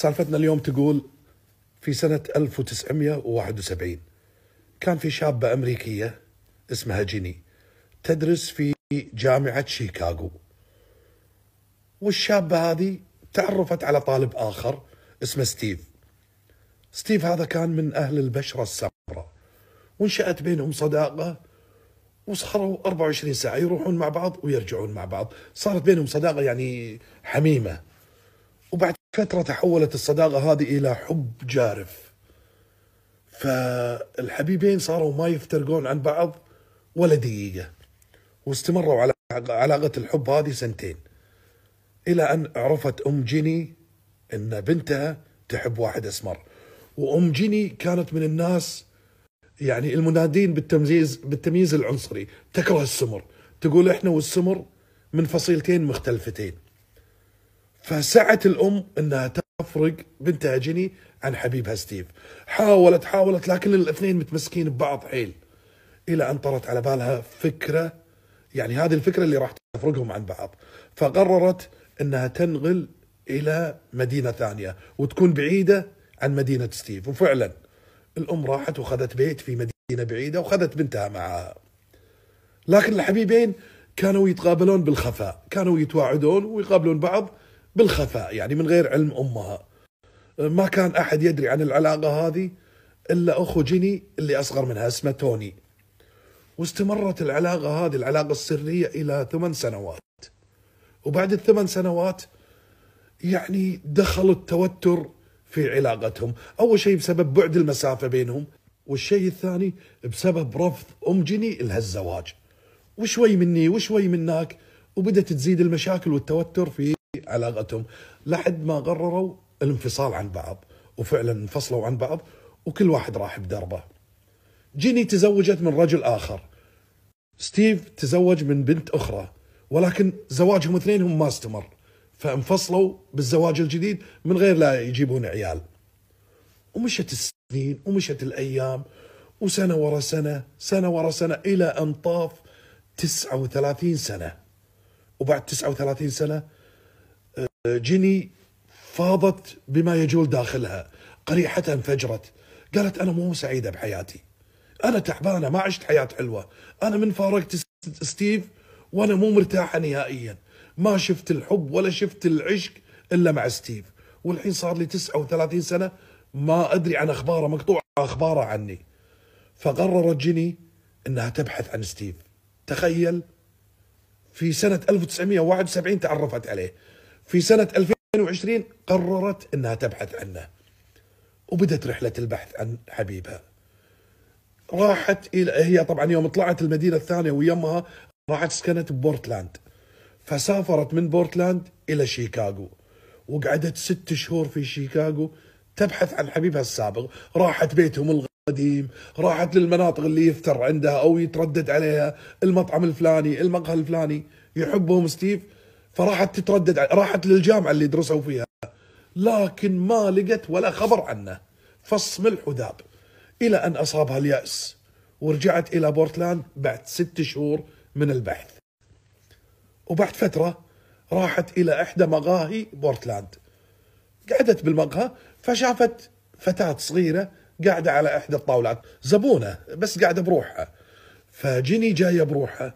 سالفتنا اليوم تقول في سنة 1971 كان في شابة أمريكية اسمها جيني تدرس في جامعة شيكاغو والشابة هذه تعرفت على طالب آخر اسمه ستيف ستيف هذا كان من أهل البشرة السمراء وانشأت بينهم صداقة وصاروا 24 ساعة يروحون مع بعض ويرجعون مع بعض صارت بينهم صداقة يعني حميمة وبعد فترة تحولت الصداقة هذه إلى حب جارف فالحبيبين صاروا ما يفترقون عن بعض ولا دقيقة واستمروا على علاقة الحب هذه سنتين إلى أن عرفت أم جيني أن بنتها تحب واحد أسمر وأم جيني كانت من الناس يعني المنادين بالتمييز بالتمييز العنصري تكره السمر تقول احنا والسمر من فصيلتين مختلفتين فسعت الام انها تفرق بنتها جيني عن حبيبها ستيف حاولت حاولت لكن الاثنين متمسكين ببعض حيل الى ان طرت على بالها فكره يعني هذه الفكره اللي راح تفرقهم عن بعض فقررت انها تنقل الى مدينه ثانيه وتكون بعيده عن مدينه ستيف وفعلا الام راحت وخذت بيت في مدينه بعيده وخذت بنتها معها لكن الحبيبين كانوا يتقابلون بالخفاء كانوا يتواعدون ويقابلون بعض بالخفاء يعني من غير علم امها ما كان احد يدري عن العلاقه هذه الا اخو جيني اللي اصغر منها اسمه توني واستمرت العلاقه هذه العلاقه السريه الى ثمان سنوات وبعد الثمان سنوات يعني دخل التوتر في علاقتهم اول شيء بسبب بعد المسافه بينهم والشيء الثاني بسبب رفض ام جيني لها الزواج وشوي مني وشوي منك وبدت تزيد المشاكل والتوتر في علاقتهم لحد ما قرروا الانفصال عن بعض وفعلا انفصلوا عن بعض وكل واحد راح بدربه جيني تزوجت من رجل آخر ستيف تزوج من بنت أخرى ولكن زواجهم اثنينهم ما استمر فانفصلوا بالزواج الجديد من غير لا يجيبون عيال ومشت السنين ومشت الأيام وسنة ورا سنة سنة ورا سنة إلى أن طاف 39 سنة وبعد 39 سنة جيني فاضت بما يجول داخلها قريحتها انفجرت قالت أنا مو سعيدة بحياتي أنا تعبانة ما عشت حياة حلوة أنا من فارقت ستيف وأنا مو مرتاحة نهائيا ما شفت الحب ولا شفت العشق إلا مع ستيف والحين صار لي 39 سنة ما أدري عن أخباره مقطوع أخباره عني فقررت جيني أنها تبحث عن ستيف تخيل في سنة 1971 تعرفت عليه في سنة 2020 قررت أنها تبحث عنه وبدت رحلة البحث عن حبيبها راحت إلى هي طبعا يوم طلعت المدينة الثانية ويمها راحت سكنت ببورتلاند فسافرت من بورتلاند إلى شيكاغو وقعدت ست شهور في شيكاغو تبحث عن حبيبها السابق راحت بيتهم القديم راحت للمناطق اللي يفتر عندها أو يتردد عليها المطعم الفلاني المقهى الفلاني يحبهم ستيف فراحت تتردد راحت للجامعه اللي درسوا فيها لكن ما لقت ولا خبر عنه ملح وذاب الى ان اصابها الياس ورجعت الى بورتلاند بعد ست شهور من البحث وبعد فتره راحت الى احدى مقاهي بورتلاند قعدت بالمقهى فشافت فتاه صغيره قاعده على احدى الطاولات زبونه بس قاعده بروحها فجيني جايه بروحها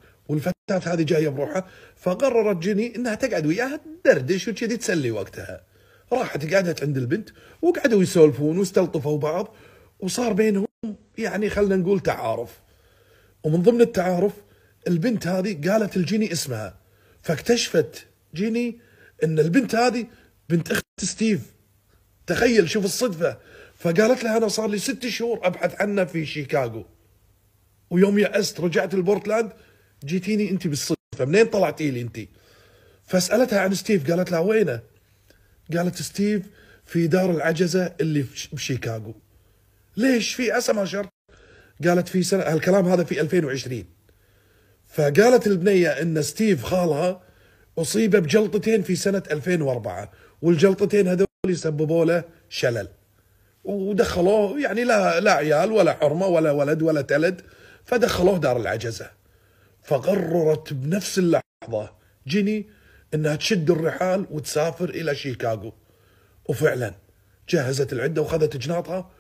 كانت هذه جايه بروحها فقررت جيني انها تقعد وياها تدردش وكذي تسلي وقتها راحت قعدت عند البنت وقعدوا يسولفون واستلطفوا بعض وصار بينهم يعني خلينا نقول تعارف ومن ضمن التعارف البنت هذه قالت الجيني اسمها فاكتشفت جيني ان البنت هذه بنت اخت ستيف تخيل شوف الصدفه فقالت لها انا صار لي ست شهور ابحث عنها في شيكاغو ويوم يأست رجعت البورتلاند جيتيني انت بالصدفه منين طلعتي لي انت؟ فسالتها عن ستيف قالت لها وينه؟ قالت ستيف في دار العجزه اللي شيكاغو ليش في عسى ما شر؟ قالت في سنه هالكلام هذا في 2020 فقالت البنيه ان ستيف خالها اصيب بجلطتين في سنه 2004 والجلطتين هذول سببوا له شلل ودخلوه يعني لا لا عيال ولا حرمه ولا ولد ولا تلد فدخلوه دار العجزه فقررت بنفس اللحظة جيني أنها تشد الرحال وتسافر إلى شيكاغو وفعلا جهزت العدة وخذت جناطها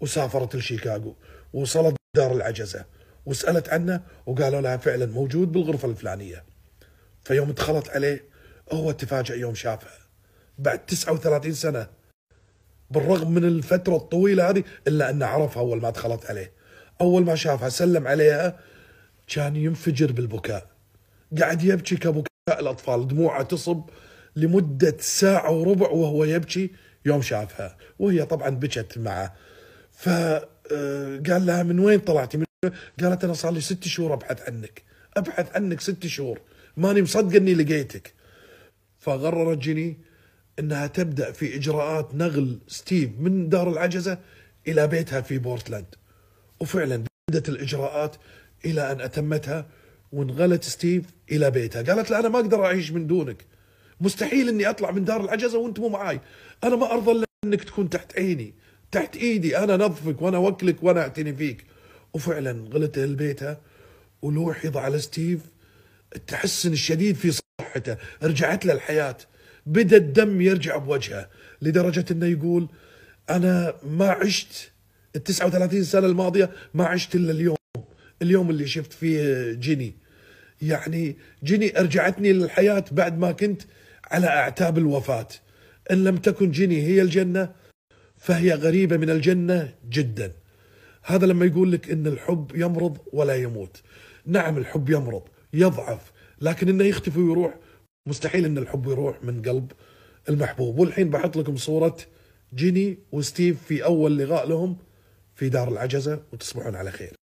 وسافرت لشيكاغو وصلت دار العجزة وسألت عنه وقالوا لها فعلا موجود بالغرفة الفلانية فيوم دخلت عليه هو تفاجأ يوم شافه بعد 39 سنة بالرغم من الفترة الطويلة هذه إلا أنه عرفها أول ما دخلت عليه أول ما شافها سلم عليها كان ينفجر بالبكاء قاعد يبكي كبكاء الأطفال دموعه تصب لمدة ساعة وربع وهو يبكي يوم شافها وهي طبعا بكت معه فقال آه، لها من وين طلعتي من قالت أنا صار لي ست شهور أبحث عنك أبحث عنك ست شهور ماني مصدقة أني لقيتك فقررت جيني أنها تبدأ في إجراءات نقل ستيف من دار العجزة إلى بيتها في بورتلاند وفعلا بدأت الإجراءات إلى أن أتمتها وانغلت ستيف إلى بيتها قالت له أنا ما أقدر أعيش من دونك مستحيل أني أطلع من دار العجزة وأنت مو معاي أنا ما أرضى أنك تكون تحت عيني تحت إيدي أنا نظفك وأنا وكلك وأنا أعتني فيك وفعلا غلت بيتها ولوحظ على ستيف التحسن الشديد في صحته رجعت له الحياة بدأ الدم يرجع بوجهه لدرجة أنه يقول أنا ما عشت ال 39 سنة الماضية ما عشت إلا اليوم اليوم اللي شفت فيه جيني يعني جيني ارجعتني للحياه بعد ما كنت على اعتاب الوفاه ان لم تكن جيني هي الجنه فهي غريبه من الجنه جدا هذا لما يقول لك ان الحب يمرض ولا يموت نعم الحب يمرض يضعف لكن انه يختفي ويروح مستحيل ان الحب يروح من قلب المحبوب والحين بحط لكم صوره جيني وستيف في اول لقاء لهم في دار العجزه وتصبحون على خير